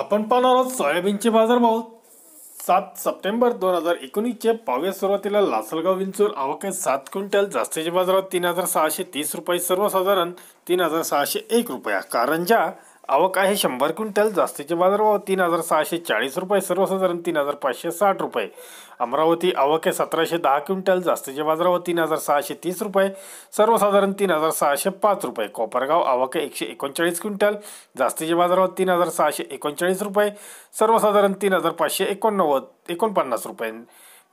आपण पाहणार आहोत सोयाबीनचे बाजारभाव सात सप्टेंबर दोन हजार एकोणीसच्या पाव्या सुरुवातीला लासलगाव विंचूर आवकेत सात क्विंटल जास्तीच्या बाजारात तीन हजार सहाशे तीस रुपये सर्वसाधारण तीन हजार सहाशे एक रुपया ज्या आवक आहे शंभर क्विंटल जास्तीचे बाजारभाव तीन हजार सहाशे चाळीस रुपये सर्वसाधारण तीन हजार पाचशे साठ रुपये अमरावती आवक आहे सतराशे दहा क्विंटल जास्तीचे बाजारभाव तीन हजार सहाशे तीस रुपये सर्वसाधारण तीन हजार सहाशे पाच रुपये कोपरगाव आवक आहे एकशे एकोणचाळीस क्विंटल जास्तीचे बाजारभाव तीन हजार सहाशे एकोणचाळीस रुपये सर्वसाधारण तीन हजार पाचशे एकोणनव्वद एकोणपन्नास रुपये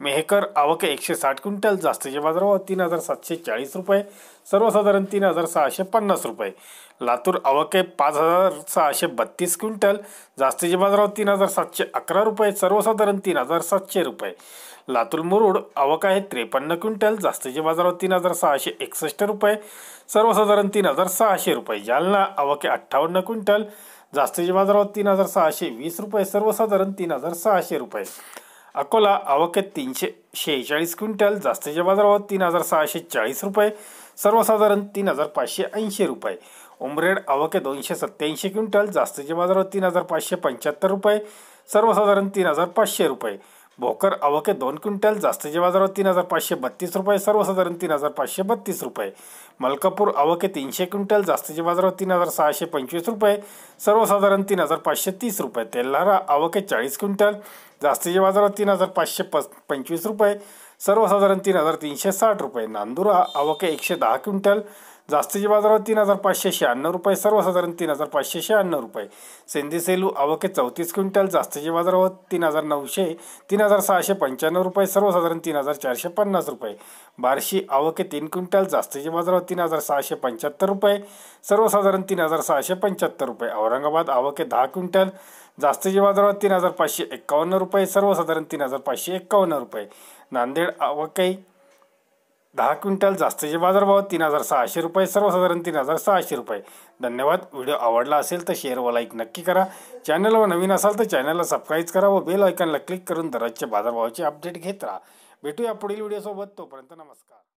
मेहकर आवक एकशे साठ क्विंटल जास्तीचे बाजारभाव तीन हजार सातशे चाळीस रुपये सर्वसाधारण तीन हजार सहाशे पन्नास रुपये लातूर अवके पाच हजार सहाशे बत्तीस क्विंटल जास्तीचे बाजारभाव तीन हजार सातशे अकरा रुपये सर्वसाधारण तीन हजार सातशे रुपये लातूर मुरुड आवक आहे त्रेपन्न क्विंटल जास्तीचे बाजारभाव तीन हजार सहाशे एकसष्ट रुपये सर्वसाधारण तीन हजार सहाशे रुपये जालना आहे अठ्ठावन्न क्विंटल जास्तीचे बाजारभाव तीन हजार सहाशे वीस रुपये सर्वसाधारण तीन हजार सहाशे रुपये अकोला आवके तीनशे शेहेचाळीस क्विंटल जास्तीच्या बाजारावर तीन हजार सहाशे चाळीस रुपये सर्वसाधारण तीन हजार पाचशे ऐंशी रुपये उमरेड आवके दोनशे सत्त्याऐंशी क्विंटल जास्तीच्या बाजारावर तीन हजार पाचशे पंच्याहत्तर रुपये सर्वसाधारण तीन हजार पाचशे रुपये भोकर अवके दोन क्विंटल जास्तीच्या बाजारावर तीन हजार पाचशे बत्तीस रुपये सर्वसाधारण तीन हजार पाचशे बत्तीस रुपये मलकापूर आवके तीनशे क्विंटल जास्तीच्या बाजारावर तीन हजार सहाशे पंचवीस रुपये सर्वसाधारण तीन हजार पाचशे तीस रुपये तेल्हारा आवके चाळीस क्विंटल जास्तीच्या बाजारात तीन हजार पाचशे पस पंचवीस रुपये सर्वसाधारण तीन हजार तीनशे साठ रुपये नांदूर आवके एकशे दहा क्विंटल जास्तीच्या बाजारावर तीन हजार पाचशे शहाण्णव रुपये सर्वसाधारण तीन हजार पाचशे शहाण्णव रुपये सेंदी सेलू आवके चौतीस क्विंटल जास्तीच्या बाजारावर तीन हजार नऊशे तीन हजार सहाशे पंच्याण्णव रुपये सर्वसाधारण तीन हजार चारशे पन्नास रुपये बारशी आवके तीन क्विंटल जास्तीच्या बाजारावर तीन हजार सहाशे पंच्याहत्तर रुपये सर्वसाधारण तीन हजार सहाशे पंच्याहत्तर रुपये औरंगाबाद आवके दहा क्विंटल जास्तीच्या बाजारात तीन हजार पाचशे एक्कावन्न रुपये सर्वसाधारण तीन हजार पाचशे एक्कावन्न रुपये नांदेड आवकाई दहा क्विंटल जास्तीचे बाजारभाव तीन हजार सहाशे रुपये सर्वसाधारण तीन हजार सहाशे रुपये धन्यवाद व्हिडिओ आवडला असेल तर शेअर व लाईक नक्की करा चॅनलवर नवीन असाल तर चॅनलला सबस्क्राईब करा व बेल आयकॉनला क्लिक करून दररोजच्या बाजारभावाचे अपडेट घेत राहा भेटूया पुढील व्हिडिओसोबत तोपर्यंत नमस्कार